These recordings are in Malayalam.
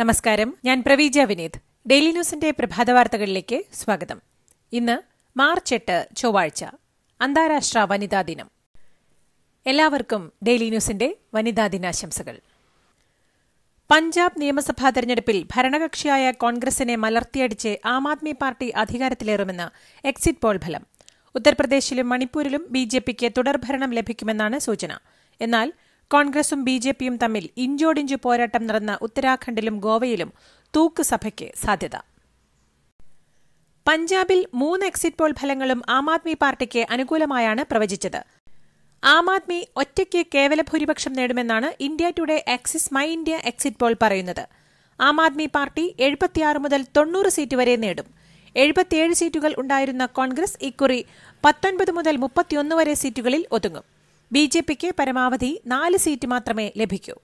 നമസ്കാരം ഞാൻ പ്രവീജ വിനീത് ഡെയിലി ന്യൂസിന്റെ പ്രഭാത വാർത്തകളിലേക്ക് സ്വാഗതം ഇന്ന് മാർച്ച് എട്ട് ചൊവ്വാഴ്ച അന്താരാഷ്ട്ര വനിതാ ദിനം എല്ലാവർക്കും ഡെയിലി ന്യൂസിന്റെ വനിതാ ദിനാശംസകൾ പഞ്ചാബ് നിയമസഭാ തെരഞ്ഞെടുപ്പിൽ ഭരണകക്ഷിയായ കോൺഗ്രസിനെ മലർത്തിയടിച്ച് ആം ആദ്മി പാർട്ടി അധികാരത്തിലേറുമെന്ന് എക്സിറ്റ് പോൾ ഫലം ഉത്തർപ്രദേശിലും മണിപ്പൂരിലും ബിജെപിക്ക് തുടർഭരണം ലഭിക്കുമെന്നാണ് സൂചന എന്നാൽ കോൺഗ്രസും ബി ജെ പിയും തമ്മിൽ ഇഞ്ചോടിഞ്ചു പോരാട്ടം നടന്ന ഉത്തരാഖണ്ഡിലും ഗോവയിലും തൂക്ക് സഭയ്ക്ക് സാധ്യത പഞ്ചാബിൽ മൂന്ന് എക്സിറ്റ് പോൾ ഫലങ്ങളും ആം ആദ്മി പാർട്ടിക്ക് അനുകൂലമായാണ് പ്രവചിച്ചത് ആം ആദ്മി ഒറ്റയ്ക്ക് കേവല ഭൂരിപക്ഷം നേടുമെന്നാണ് India Today Axis My India exit poll പറയുന്നത് ആം ആദ്മി പാർട്ടി എഴുപത്തിയാറ് മുതൽ തൊണ്ണൂറ് സീറ്റ് വരെ നേടും എഴുപത്തിയേഴ് സീറ്റുകൾ ഉണ്ടായിരുന്ന കോൺഗ്രസ് ഇക്കുറി പത്തൊൻപത് മുതൽ മുപ്പത്തിയൊന്ന് വരെ സീറ്റുകളിൽ ഒതുങ്ങും ബി ജെ പിക്ക് പരമാവധി നാല് സീറ്റ് മാത്രമേ ലഭിക്കൂ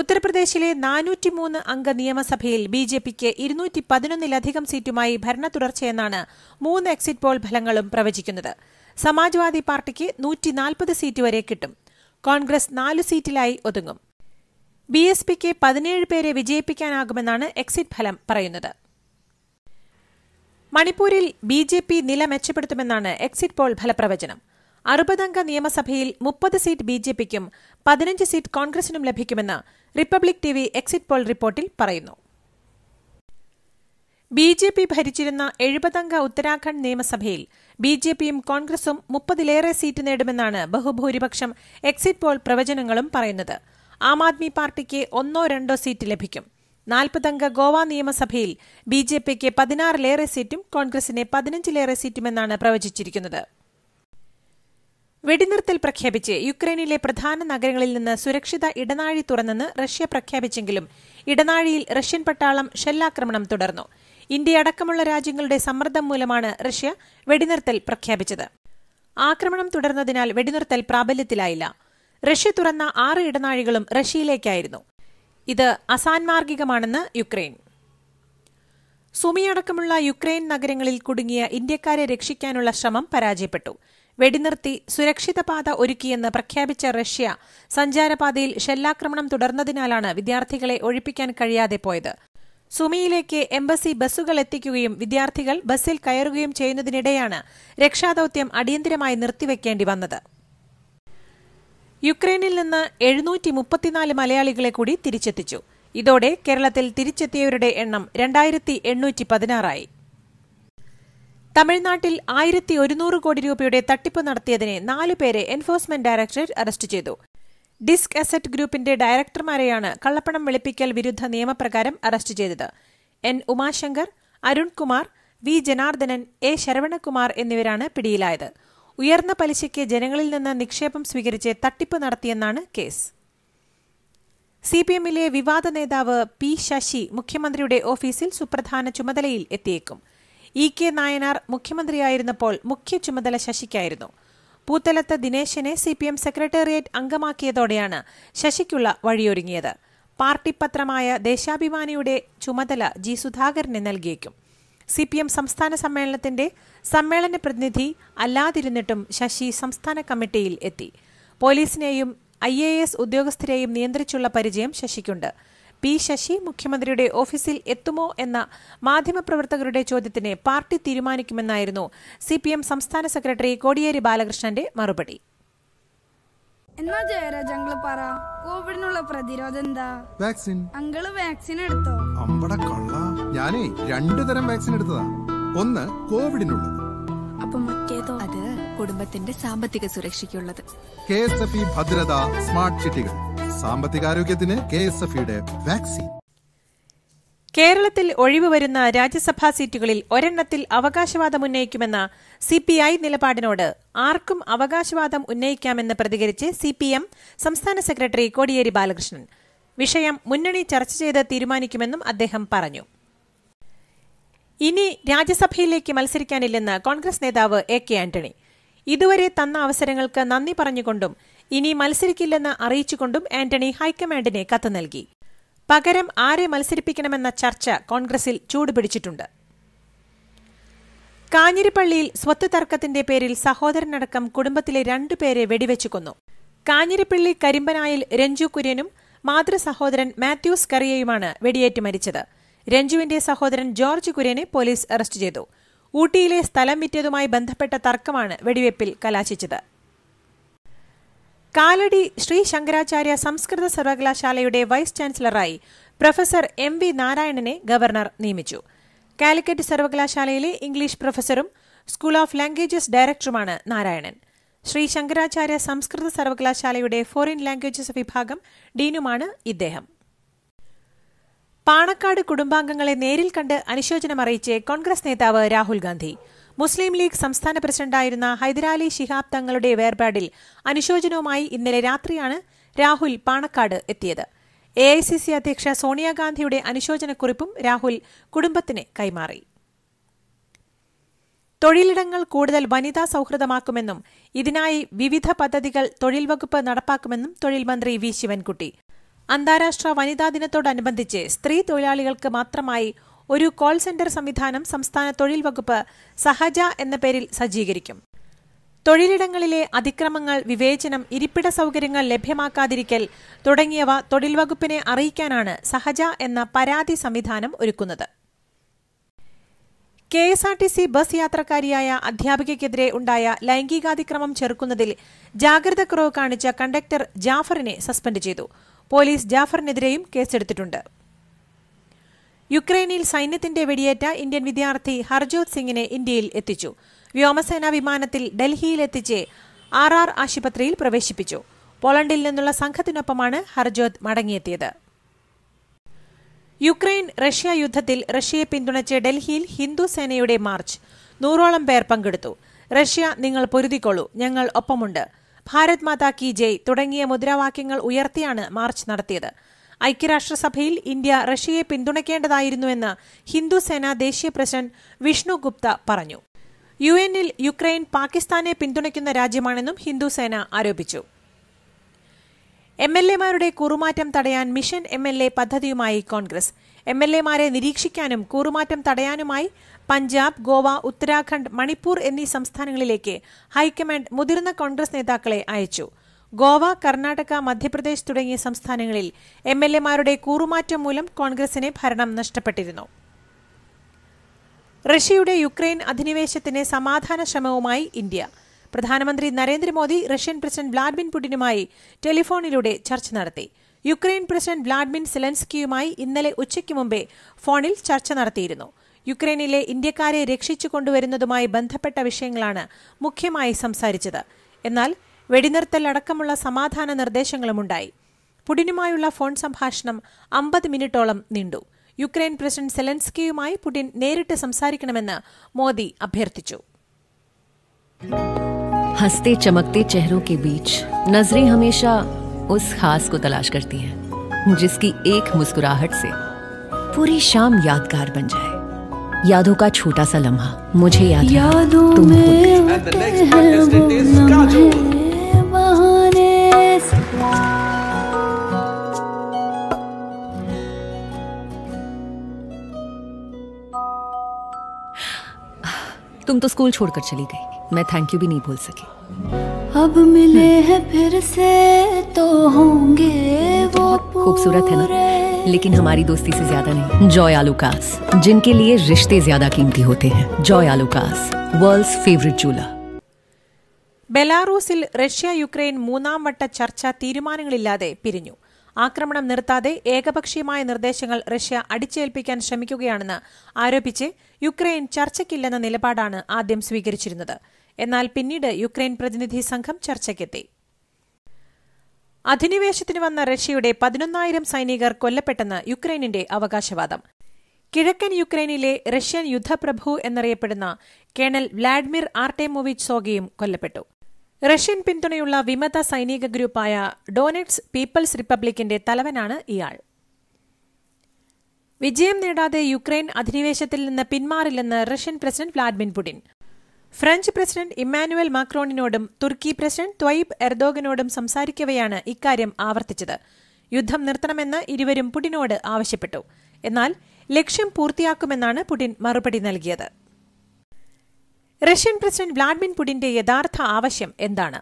ഉത്തർപ്രദേശിലെ നാനൂറ്റിമൂന്ന് അംഗ നിയമസഭയിൽ ബി ജെ പിക്ക് ഇരുന്നൂറ്റി പതിനൊന്നിലധികം സീറ്റുമായി ഭരണ തുടർച്ചയെന്നാണ് മൂന്ന് എക്സിറ്റ് പോൾ ഫലങ്ങളും പ്രവചിക്കുന്നത് സമാജ്വാദി പാർട്ടിക്ക് നൂറ്റിനാൽപ്പത് സീറ്റ് വരെ കിട്ടും കോൺഗ്രസ് നാല് സീറ്റിലായി ഒതുങ്ങും ബി എസ് പിക്ക് പതിനേഴ് പേരെ വിജയിപ്പിക്കാനാകുമെന്നാണ് എക്സിറ്റ് ഫലം പറയുന്നത് മണിപ്പൂരിൽ ബി ജെ പി നില മെച്ചപ്പെടുത്തുമെന്നാണ് എക്സിറ്റ് പോൾ ഫലപ്രവചനം അറുപതംഗ നിയമസഭയിൽ മുപ്പത് സീറ്റ് ബി ജെ പിക്കും പതിനഞ്ച് സീറ്റ് കോൺഗ്രസിനും ലഭിക്കുമെന്ന് Republic T V exit poll റിപ്പോർട്ടിൽ പറയുന്നു ബി ജെ പി ഭരിച്ചിരുന്ന എഴുപതംഗ ഉത്തരാഖണ്ഡ് നിയമസഭയിൽ ബി ജെ പിയും കോൺഗ്രസും മുപ്പതിലേറെ സീറ്റ് നേടുമെന്നാണ് ബഹുഭൂരിപക്ഷം എക്സിറ്റ് പോൾ പ്രവചനങ്ങളും പറയുന്നത് ആം ആദ്മി പാർട്ടിക്ക് ഒന്നോ രണ്ടോ സീറ്റ് ലഭിക്കും നാൽപ്പതംഗ ഗോവ നിയമസഭയിൽ ബി ജെ പിക്ക് പതിനാറിലേറെ സീറ്റും കോൺഗ്രസിന് പതിനഞ്ചിലേറെ സീറ്റുമെന്നാണ് പ്രവചിച്ചിരിക്കുന്നത് വെടിനിർത്തൽ പ്രഖ്യാപിച്ച് യുക്രൈനിലെ പ്രധാന നഗരങ്ങളിൽ നിന്ന് സുരക്ഷിത ഇടനാഴി തുറന്നെന്ന് റഷ്യ പ്രഖ്യാപിച്ചെങ്കിലും ഇടനാഴിയിൽ റഷ്യൻ പട്ടാളം ഷെല്ലാക്രമണം തുടർന്നു ഇന്ത്യ അടക്കമുള്ള രാജ്യങ്ങളുടെ സമ്മർദ്ദം മൂലമാണ് റഷ്യ വെടിനിർത്തൽ പ്രഖ്യാപിച്ചത് ആക്രമണം തുടർന്നതിനാൽ വെടിനിർത്തൽ പ്രാബല്യത്തിലായില്ല റഷ്യ തുറന്ന ആറ് ഇടനാഴികളും റഷ്യയിലേക്കായിരുന്നു ഇത് അസാൻമാർഗികമാണെന്ന് യുക്രൈൻ സുമിയടക്കമുള്ള യുക്രൈൻ നഗരങ്ങളിൽ കുടുങ്ങിയ ഇന്ത്യക്കാരെ രക്ഷിക്കാനുള്ള ശ്രമം പരാജയപ്പെട്ടു വെടിനിർത്തി സുരക്ഷിത പാത ഒരുക്കിയെന്ന് പ്രഖ്യാപിച്ച റഷ്യ സഞ്ചാരപാതയിൽ ഷെല്ലാക്രമണം തുടർന്നതിനാലാണ് വിദ്യാർത്ഥികളെ ഒഴിപ്പിക്കാൻ കഴിയാതെ പോയത് സുമിയിലേക്ക് എംബസി ബസ്സുകൾ എത്തിക്കുകയും വിദ്യാർത്ഥികൾ ബസ്സിൽ കയറുകയും ചെയ്യുന്നതിനിടെയാണ് രക്ഷാദൌത്യം അടിയന്തരമായി നിർത്തിവെക്കേണ്ടി വന്നത് യുക്രൈനിൽ നിന്ന് എഴുന്നൂറ്റി മുപ്പത്തിനാല് മലയാളികളെ കൂടി തിരിച്ചെത്തിച്ചു ഇതോടെ കേരളത്തിൽ തിരിച്ചെത്തിയവരുടെ എണ്ണം രണ്ടായിരത്തി എണ്ണൂറ്റി പതിനാറായി തമിഴ്നാട്ടിൽ ആയിരത്തി ഒരുന്നൂറ് കോടി രൂപയുടെ തട്ടിപ്പ് നടത്തിയതിനെ നാലുപേരെ പേരെ എൻഫോഴ്സ്മെന്റ് ഡയറക്ടറേറ്റ് അറസ്റ്റ് ചെയ്തു ഡിസ്ക് അസറ്റ് ഗ്രൂപ്പിന്റെ ഡയറക്ടർമാരെയാണ് കള്ളപ്പണം വെളുപ്പിക്കൽ വിരുദ്ധ നിയമപ്രകാരം അറസ്റ്റ് ചെയ്തത് N Umashankar Arunkumar V Janardhanan A Saravanakumar എന്നിവരാണ് പിടിയിലായത് ഉയർന്ന പലിശയ്ക്ക് ജനങ്ങളിൽ നിന്ന് നിക്ഷേപം സ്വീകരിച്ച് തട്ടിപ്പ് നടത്തിയെന്നാണ് കേസ് സി പി എമ്മിലെ വിവാദ നേതാവ് പി ശശി മുഖ്യമന്ത്രിയുടെ ഓഫീസിൽ സുപ്രധാന ചുമതലയിൽ എത്തിയേക്കും ഇ കെ നായനാർ മുഖ്യമന്ത്രിയായിരുന്നപ്പോൾ മുഖ്യ ചുമതല ശശിക്കായിരുന്നു പൂത്തലത്ത് ദിനേശനെ സി പി എം സെക്രട്ടേറിയറ്റ് അംഗമാക്കിയതോടെയാണ് ശശിക്കുള്ള വഴിയൊരുങ്ങിയത് പാർട്ടി പത്രമായ ദേശാഭിമാനിയുടെ ചുമതല ജി സുധാകരന് നൽകിയേക്കും സി പി എം സംസ്ഥാന സമ്മേളനത്തിന്റെ സമ്മേളന പ്രതിനിധി അല്ലാതിരുന്നിട്ടും ശശി സംസ്ഥാന കമ്മിറ്റിയിൽ എത്തി പോലീസിനെയും ഐ എ എസ് ഉദ്യോഗസ്ഥരെയും നിയന്ത്രിച്ചുള്ള പരിചയം ശശിക്കുണ്ട് പി ശശി മുഖ്യമന്ത്രിയുടെ ഓഫീസിൽ എത്തുമോ എന്ന മാധ്യമപ്രവർത്തകരുടെ ചോദ്യത്തിന് പാർട്ടി തീരുമാനിക്കുമെന്നായിരുന്നു സിപിഎം സംസ്ഥാന സെക്രട്ടറി കോടിയേരി ബാലകൃഷ്ണന്റെ മറുപടി എന്നാ ജയരാജ് പറ കോവിഡിനുള്ള പ്രതിരോധം എന്താ വാക്സിൻ അങ്ങള് വാക്സിൻ എടുത്തോ അമ്പട കള്ള ഞാനേ രണ്ടു തരം വാക്സിൻ എടുത്തതാ ഒന്ന് കോവിഡിനുള്ള അപ്പൊ മറ്റേതോ അത് കുടുംബത്തിന്റെ സാമ്പത്തിക സുരക്ഷയ്ക്കുള്ളത് K S F Bhadratha smart ചിട്ടികൾ സാമ്പത്തികാരോഗ്യത്തിന് കെ എസ് എഫ് വാക്സിൻ കേരളത്തിൽ ഒഴിവ് വരുന്ന രാജ്യസഭാ സീറ്റുകളിൽ ഒരെണ്ണത്തിൽ അവകാശവാദം ഉന്നയിക്കുമെന്ന സിപിഐ നിലപാടിനോട് ആർക്കും അവകാശവാദം ഉന്നയിക്കാമെന്ന് പ്രതികരിച്ച് സിപിഎം സംസ്ഥാന സെക്രട്ടറി കോടിയേരി ബാലകൃഷ്ണൻ വിഷയം മുന്നണി ചർച്ച ചെയ്ത് തീരുമാനിക്കുമെന്നും അദ്ദേഹം പറഞ്ഞു ഇനി രാജ്യസഭയിലേക്ക് മത്സരിക്കാനില്ലെന്ന് കോൺഗ്രസ് നേതാവ് എ കെ ആന്റണി ഇതുവരെ തന്ന അവസരങ്ങൾക്ക് നന്ദി പറഞ്ഞുകൊണ്ടും ഇനി മത്സരിക്കില്ലെന്ന് അറിയിച്ചുകൊണ്ടും ആന്റണി ഹൈക്കമാൻഡിനെ കത്ത് നൽകി പകരം ആരെ മത്സരിപ്പിക്കണമെന്ന ചർച്ച കോൺഗ്രസിൽ ചൂടുപിടിച്ചിട്ടുണ്ട് കാഞ്ഞിരിപ്പള്ളിയിൽ സ്വത്ത് തർക്കത്തിന്റെ പേരിൽ സഹോദരനടക്കം കുടുംബത്തിലെ രണ്ടുപേരെ വെടിവെച്ചു കൊന്നു കാഞ്ഞിരപ്പള്ളി കരിമ്പനായിൽ രഞ്ജു കുര്യനും മാതൃ സഹോദരൻ മാത്യൂസ് കറിയയുമാണ് വെടിയേറ്റ് മരിച്ചത് രഞ്ജുവിന്റെ സഹോദരൻ ജോർജ് കുര്യനെ പോലീസ് അറസ്റ്റ് ചെയ്തു ഊട്ടിയിലെ സ്ഥലം വിറ്റതുമായി ബന്ധപ്പെട്ട തർക്കമാണ് വെടിവയ്പ്പിൽ കലാശിച്ചത് കാലടി ശ്രീ ശങ്കരാചാര്യ സംസ്കൃത സർവകലാശാലയുടെ വൈസ് ചാൻസലറായി പ്രൊഫസർ എം വി നാരായണനെ ഗവർണർ നിയമിച്ചു കാലിക്കറ്റ് സർവകലാശാലയിലെ ഇംഗ്ലീഷ് പ്രൊഫസറും സ്കൂൾ ഓഫ് ലാംഗ്വേജസ് ഡയറക്ടറുമാണ് നാരായണൻ ശ്രീ ശങ്കരാചാര്യ സംസ്കൃത സർവകലാശാലയുടെ ഫോറിൻ ലാംഗ്വേജസ് വിഭാഗം ഡീനുമാണ് ഇദ്ദേഹം പാണക്കാട് കുടുംബാംഗങ്ങളെ നേരിൽ കണ്ട് അനുശോചനമറിയിച്ച് കോൺഗ്രസ് നേതാവ് രാഹുൽ ഗാന്ധി മുസ്ലിം ലീഗ് സംസ്ഥാന പ്രസിഡന്റായിരുന്ന ഹൈദരാലി ശിഹാബ് തങ്ങളുടെ വേർപാടിൽ അനുശോചനവുമായി ഇന്നലെ രാത്രിയാണ് രാഹുൽ പാണക്കാട് എത്തിയത് എ ഐ സി സി അധ്യക്ഷ സോണിയാഗാന്ധിയുടെ അനുശോചനക്കുറിപ്പും രാഹുൽ കുടുംബത്തിന് കൈമാറി തൊഴിലിടങ്ങൾ കൂടുതൽ വനിതാ സൌഹൃദമാക്കുമെന്നും ഇതിനായി വിവിധ പദ്ധതികൾ തൊഴിൽ വകുപ്പ് നടപ്പാക്കുമെന്നും തൊഴിൽ മന്ത്രി വി ശിവൻകുട്ടി അന്താരാഷ്ട്ര വനിതാ ദിനത്തോടനുബന്ധിച്ച് സ്ത്രീ തൊഴിലാളികൾക്ക് മാത്രമായി ഒരു കോൾ സെന്റർ സംവിധാനം സംസ്ഥാന തൊഴിൽ വകുപ്പ് സഹജ എന്ന പേരിൽ സജ്ജീകരിക്കും തൊഴിലിടങ്ങളിലെ അതിക്രമങ്ങൾ വിവേചനം ഇരിപ്പിട സൗകര്യങ്ങൾ ലഭ്യമാക്കാതിരിക്കൽ തുടങ്ങിയവ തൊഴിൽ വകുപ്പിനെ അറിയിക്കാനാണ് സഹജ എന്ന പരാതി സംവിധാനം ഒരുക്കുന്നത് K S R T C bus യാത്രക്കാരിയായ അധ്യാപികയ്ക്കെതിരെ ഉണ്ടായ ലൈംഗികാതിക്രമം ചെറുക്കുന്നതിൽ ജാഗ്രതക്കുറവ് കാണിച്ച കണ്ടക്ടർ ജാഫറിനെ സസ്പെൻഡ് ചെയ്തു പോലീസ് ജാഫറിനെതിരെയും കേസെടുത്തിട്ടുണ്ട് യുക്രൈനിൽ സൈന്യത്തിന്റെ വെടിയേറ്റ ഇന്ത്യൻ വിദ്യാർത്ഥി ഹർജോത് സിംഗിനെ ഇന്ത്യയിൽ എത്തിച്ചു വ്യോമസേനാ വിമാനത്തിൽ ഡൽഹിയിലെത്തിച്ച് ആർ ആർ ആശുപത്രിയിൽ പ്രവേശിപ്പിച്ചു പോളണ്ടിൽ നിന്നുള്ള സംഘത്തിനൊപ്പമാണ് ഹർജോത് മടങ്ങിയെത്തിയത് യുക്രൈൻ റഷ്യ യുദ്ധത്തിൽ റഷ്യയെ പിന്തുണച്ച് ഡൽഹിയിൽ ഹിന്ദു സേനയുടെ മാർച്ച് നൂറോളം പേർ പങ്കെടുത്തു റഷ്യ നിങ്ങൾ പൊരുതിക്കൊള്ളൂ ഞങ്ങൾ ഒപ്പമുണ്ട് ഭാരത് മാതാ കി ജയ് തുടങ്ങിയ മുദ്രാവാക്യങ്ങൾ ഉയർത്തിയാണ് മാർച്ച് നടത്തിയത് ഐക്യരാഷ്ട്രസഭയിൽ ഇന്ത്യ റഷ്യയെ പിന്തുണയ്ക്കേണ്ടതായിരുന്നുവെന്ന് ഹിന്ദു സേന ദേശീയ പ്രസിഡന്റ് വിഷ്ണു ഗുപ്ത പറഞ്ഞു യു എന്നിൽ യുക്രൈൻ പാകിസ്ഥാനെ പിന്തുണയ്ക്കുന്ന രാജ്യമാണെന്നും ഹിന്ദു സേന ആരോപിച്ചു എം എൽ എമാരുടെ കൂറുമാറ്റം തടയാൻ മിഷൻ എം എൽ എ പദ്ധതിയുമായി കോൺഗ്രസ് എം എൽ എമാരെ നിരീക്ഷിക്കാനും കൂറുമാറ്റം തടയാനുമായി പഞ്ചാബ് ഗോവ ഉത്തരാഖണ്ഡ് മണിപ്പൂർ എന്നീ സംസ്ഥാനങ്ങളിലേക്ക് ഹൈക്കമാൻഡ് മുതിർന്ന കോൺഗ്രസ് നേതാക്കളെ അയച്ചു ഗോവ കർണാടക മധ്യപ്രദേശ് തുടങ്ങിയ സംസ്ഥാനങ്ങളിൽ എം എൽ എമാരുടെ കൂറുമാറ്റം മൂലം കോൺഗ്രസിന് ഭരണം നഷ്ടപ്പെട്ടിരുന്നു റഷ്യയുടെ യുക്രൈൻ അധിനിവേശത്തിന് സമാധാന ശ്രമവുമായി ഇന്ത്യ പ്രധാനമന്ത്രി നരേന്ദ്രമോദി റഷ്യൻ പ്രസിഡന്റ് വ്ളാഡിമിർ പുടിനുമായി ടെലിഫോണിലൂടെ ചർച്ച നടത്തി യുക്രൈൻ പ്രസിഡന്റ് വ്ളാഡിമിർ സെലൻസ്കിയുമായി ഇന്നലെ ഉച്ചയ്ക്ക് മുമ്പേ ഫോണിൽ ചർച്ച നടത്തിയിരുന്നു യുക്രൈനിലെ ഇന്ത്യക്കാരെ രക്ഷിച്ചു കൊണ്ടുവരുന്നതുമായി ബന്ധപ്പെട്ട വിഷയങ്ങളാണ് മുഖ്യമായി സംസാരിച്ചത് എന്നാൽ వేడినిర్తల్ లడకముల్ల సమాధానా నిర్దేశంగలు ఉండాయి పుడినిముయലുള്ള ఫోన్ సంభాషణం 50 నిమిటోలం నిండు యుక్రెయిన్ ప్రెసిడెంట్ సెలెన్స్కియుయమై పుటిన్ నేరిట సంసారికణమన్న మోది అభర్తించు హస్తే ચમక్తే చేహరో కే బీచ్ నజరీ హమేషా ఉస్ ఖాస్ కో తాలాష్ కర్తీ హుం జిస్కి ఏక్ ముస్కురాహట్ సే పూరీ షామ్ యాద్గార్ బన్ జాయే యాధు కా ਛొటా సా లంహా ముజే యాదో तुम तो स्कूल छोड़कर चली गई मैं थैंक यू भी नहीं बोल सकी अब मिले हैं फिर से तो होंगे वो खूबसूरत है ना लेकिन हमारी दोस्ती से ज्यादा नहीं जॉय आलूकास जिनके लिए रिश्ते ज्यादा कीमती होते हैं Joy Alukkas world's favourite jewel ബെലാറൂസിൽ റഷ്യ യുക്രൈൻ മൂന്നാം വട്ട ചർച്ച തീരുമാനങ്ങളില്ലാതെ പിരിഞ്ഞു ആക്രമണം നിർത്താതെ ഏകപക്ഷീയമായ നിർദ്ദേശങ്ങൾ റഷ്യ അടിച്ചേൽപ്പിക്കാൻ ശ്രമിക്കുകയാണെന്ന് ആരോപിച്ച് യുക്രൈൻ ചർച്ചയ്ക്കില്ലെന്ന നിലപാടാണ് ആദ്യം സ്വീകരിച്ചിരുന്നത് എന്നാൽ പിന്നീട് യുക്രൈൻ പ്രതിനിധി സംഘം ചർച്ചയ്ക്കെത്തി അധിനിവേശത്തിന് വന്ന റഷ്യയുടെ പതിനൊന്നായിരം സൈനികർ കൊല്ലപ്പെട്ടെന്ന് യുക്രൈനിന്റെ അവകാശവാദം കിഴക്കൻ യുക്രൈനിലെ റഷ്യൻ യുദ്ധപ്രഭു എന്നറിയപ്പെടുന്ന കേണൽ വ്ളാഡിമിർ ആർട്ടേമോവിച്ച് സോഗയും കൊല്ലപ്പെട്ടു റഷ്യൻ പിന്തുണയുള്ള വിമത സൈനിക ഗ്രൂപ്പായ ഡോണറ്റ്സ് പീപ്പിൾസ് റിപ്പബ്ലിക്കിന്റെ തലവനാണ് ഇയാൾ വിജയം നേടാതെ യുക്രൈൻ അധിനിവേശത്തിൽ നിന്ന് പിന്മാറില്ലെന്ന് Russian president Vladimir Putin French president Emmanuel മാക്രോണിനോടും തുർക്കി പ്രസിഡന്റ് ത്വയ്ബ് എർദോഗനോടും സംസാരിക്കവെയാണ് ഇക്കാര്യം ആവർത്തിച്ചത് യുദ്ധം നിർത്തണമെന്ന് ഇരുവരും പുടിനോട് ആവശ്യപ്പെട്ടു എന്നാൽ ലക്ഷ്യം പൂർത്തിയാക്കുമെന്നാണ് പുടിൻ മറുപടി നൽകിയത് റഷ്യൻ പ്രസിഡന്റ് വ്ളാഡിമിർ പുടിന്റെ യഥാർത്ഥ ആവശ്യം എന്താണ്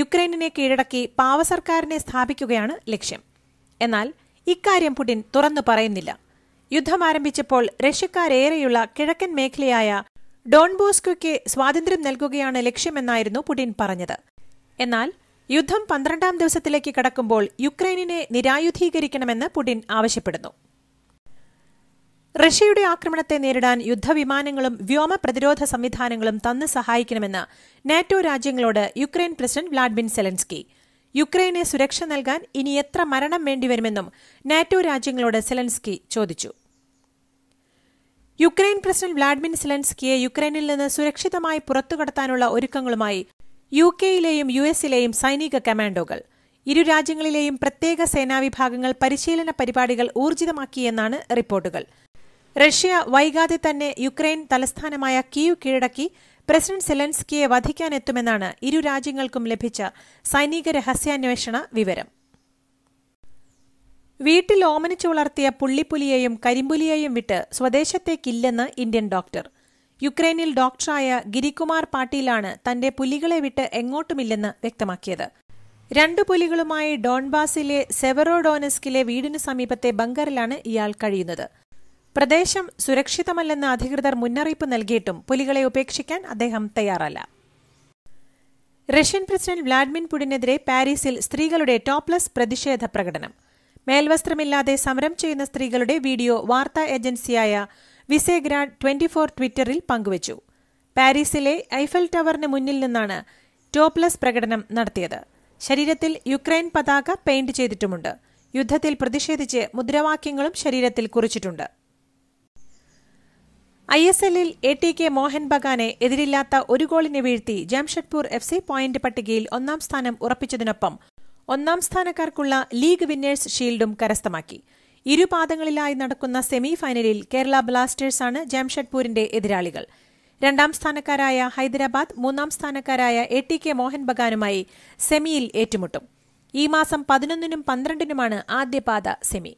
യുക്രൈനിനെ കീഴടക്കി സർക്കാരിനെ സ്ഥാപിക്കുകയാണ് ലക്ഷ്യം എന്നാൽ ഇക്കാര്യം പുടിൻ തുറന്നു പറയുന്നില്ല യുദ്ധം ആരംഭിച്ചപ്പോൾ റഷ്യക്കാരേറെയുള്ള കിഴക്കൻ മേഖലയായ ഡോൺബോസ്കോയ്ക്ക് സ്വാതന്ത്ര്യം നൽകുകയാണ് ലക്ഷ്യമെന്നായിരുന്നു പുടിൻ പറഞ്ഞത് എന്നാൽ യുദ്ധം പന്ത്രണ്ടാം ദിവസത്തിലേക്ക് കടക്കുമ്പോൾ യുക്രൈനിനെ നിരായുധീകരിക്കണമെന്ന് പുടിൻ ആവശ്യപ്പെടുന്നു റഷ്യയുടെ ആക്രമണത്തെ നേരിടാൻ യുദ്ധവിമാനങ്ങളും വ്യോമ പ്രതിരോധ സംവിധാനങ്ങളും തന്ന് സഹായിക്കണമെന്ന് നാറ്റോ രാജ്യങ്ങളോട് യുക്രൈൻ പ്രസിഡന്റ് വ്ളാഡിമിർ സെലൻസ്കി യുക്രൈനെ സുരക്ഷ നൽകാൻ ഇനി എത്ര മരണം വേണ്ടിവരുമെന്നും നാറ്റോ രാജ്യങ്ങളോട് സെലൻസ്കി ചോദിച്ചു യുക്രൈൻ പ്രസിഡന്റ് വ്ളാഡിമിർ സെലൻസ്കിയെ യുക്രൈനിൽ നിന്ന് സുരക്ഷിതമായി പുറത്തുകടത്താനുള്ള ഒരുക്കങ്ങളുമായി യു കെയിലെയും യു എസിലെയും സൈനിക കമാൻഡോകൾ ഇരു രാജ്യങ്ങളിലെയും പ്രത്യേക സേനാവിഭാഗങ്ങൾ പരിശീലന പരിപാടികൾ ഊർജിതമാക്കിയെന്നാണ് റിപ്പോർട്ടുകൾ റഷ്യ വൈകാതെ തന്നെ യുക്രൈൻ തലസ്ഥാനമായ കീവ് കീഴടക്കി പ്രസിഡന്റ് സെലൻസ്കിയെ വധിക്കാനെത്തുമെന്നാണ് ഇരു രാജ്യങ്ങൾക്കും ലഭിച്ച സൈനിക രഹസ്യാന്വേഷണ വിവരം വീട്ടിൽ ഓമനിച്ചു വളർത്തിയ പുള്ളിപ്പുലിയെയും കരിമ്പുലിയെയും വിട്ട് സ്വദേശത്തേക്കില്ലെന്ന് ഇന്ത്യൻ ഡോക്ടർ യുക്രൈനിൽ ഡോക്ടറായ ഗിരികുമാർ പാട്ടീലാണ് തന്റെ പുലികളെ വിട്ട് എങ്ങോട്ടുമില്ലെന്ന് വ്യക്തമാക്കിയത് രണ്ടു പുലികളുമായി ഡോൺബാസിലെ സെവറോഡോനസ്കിലെ വീടിനു സമീപത്തെ ബങ്കറിലാണ് ഇയാൾ കഴിയുന്നത് പ്രദേശം സുരക്ഷിതമല്ലെന്ന് അധികൃതർ മുന്നറിയിപ്പ് നൽകിയിട്ടും പുലികളെ ഉപേക്ഷിക്കാൻ അദ്ദേഹം തയ്യാറല്ല റഷ്യൻ പ്രസിഡന്റ് വ്ളാഡിമിർ പുടിനെതിരെ പാരീസിൽ സ്ത്രീകളുടെ ടോപ്ലസ് പ്രതിഷേധ പ്രകടനം മേൽവസ്ത്രമില്ലാതെ സമരം ചെയ്യുന്ന സ്ത്രീകളുടെ വീഡിയോ വാർത്താ ഏജൻസിയായ വിസേഗ്രാഡ് ട്വന്റി ഫോർ ട്വിറ്ററിൽ പങ്കുവച്ചു പാരീസിലെ ഐഫൽ ടവറിന് മുന്നിൽ നിന്നാണ് ടോപ്ലസ് പ്രകടനം നടത്തിയത് ശരീരത്തിൽ യുക്രൈൻ പതാക പെയിന്റ് ചെയ്തിട്ടുമുണ്ട് യുദ്ധത്തിൽ പ്രതിഷേധിച്ച് മുദ്രാവാക്യങ്ങളും ശരീരത്തിൽ കുറിച്ചിട്ടുണ്ട് ഐ എസ് എല്ലിൽ എ ടി കെ മോഹൻ ബഗാനെ എതിരില്ലാത്ത ഒരു ഗോളിന് വീഴ്ത്തി ജംഷഡ്പൂർ എഫ് സി പോയിന്റ് പട്ടികയിൽ ഒന്നാം സ്ഥാനം ഉറപ്പിച്ചതിനൊപ്പം ഒന്നാം സ്ഥാനക്കാർക്കുള്ള ലീഗ് വിന്നേഴ്സ് ഷീൽഡും കരസ്ഥമാക്കി ഇരുപാദങ്ങളിലായി നടക്കുന്ന സെമി ഫൈനലിൽ കേരള ബ്ലാസ്റ്റേഴ്സാണ് ജംഷഡ്പൂരിന്റെ എതിരാളികൾ രണ്ടാം സ്ഥാനക്കാരായ ഹൈദരാബാദ് മൂന്നാം സ്ഥാനക്കാരായ എ ടി കെ മോഹൻ ബഗാനുമായി സെമിയിൽ ഏറ്റുമുട്ടും ഈ മാസം പതിനൊന്നിനും പന്ത്രണ്ടിനുമാണ് ആദ്യപാദ സെമി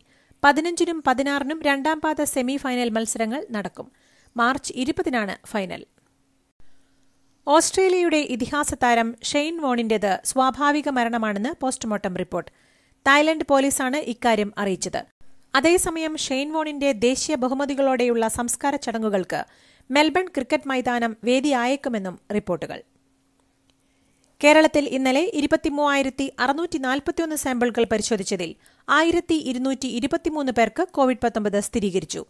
പതിനഞ്ചിനും പതിനാറിനും രണ്ടാം പാദ സെമി ഫൈനൽ മത്സരങ്ങൾ നടക്കും മാർച്ച് ഇരുപതിനാണ് ഫൈനൽ ഓസ്ട്രേലിയയുടെ ഇതിഹാസ താരം ഷെയ്ൻ വോണിന്റേത് സ്വാഭാവിക മരണമാണെന്ന് പോസ്റ്റ്മോർട്ടം റിപ്പോർട്ട് തായ്ലൻഡ് പോലീസാണ് ഇക്കാര്യം അറിയിച്ചത് അതേസമയം ഷെയ്ൻ വോണിന്റെ ദേശീയ ബഹുമതികളോടെയുള്ള സംസ്കാര ചടങ്ങുകൾക്ക് മെൽബൺ ക്രിക്കറ്റ് മൈതാനം വേദിയായേക്കുമെന്നും റിപ്പോർട്ടുകൾ കേരളത്തിൽ ഇന്നലെ സാമ്പിളുകൾ പരിശോധിച്ചതിൽ ആയിരത്തി ഇരുന്നൂറ്റി ഇരുപത്തിമൂന്ന് പേർക്ക് കോവിഡ് പത്തൊമ്പത് സ്ഥിരീകരിച്ചു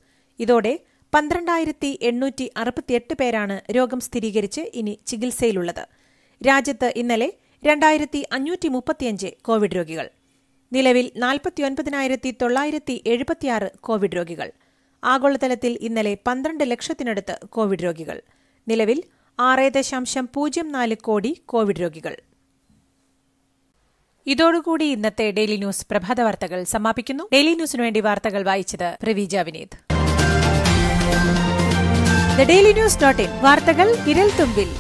ഇതോടെ പന്ത്രണ്ടായിരത്തി എണ്ണൂറ്റി അറുപത്തിയെട്ട് പേരാണ് രോഗം സ്ഥിരീകരിച്ച് ഇനി ചികിത്സയിലുള്ളത് രാജ്യത്ത് ഇന്നലെ രണ്ടായിരത്തി അഞ്ഞൂറ്റി മുപ്പത്തിയഞ്ച് കോവിഡ് രോഗികൾ നിലവിൽ നാൽപ്പത്തിയൊൻപതിനായിരത്തി തൊള്ളായിരത്തി എഴുപത്തിയാറ് കോവിഡ് രോഗികൾ ആഗോളതലത്തിൽ ഇന്നലെ പന്ത്രണ്ട് ലക്ഷത്തിനടുത്ത് കോവിഡ് രോഗികൾ നിലവിൽ ആറ് ദശാംശം പൂജ്യം നാല് കോടി കോവിഡ് രോഗികൾ ഇതോടുകൂടി ഇന്നത്തെ ഡെയിലി ന്യൂസ് പ്രഭാത വാർത്തകൾ സമാപിക്കുന്നു ഡെയിലി ന്യൂസിനുവേണ്ടി വാർത്തകൾ വായിച്ചത് Praveeja Vineeth the daily news dot in വാർത്തകൾ വിരൽ തുമ്പിൽ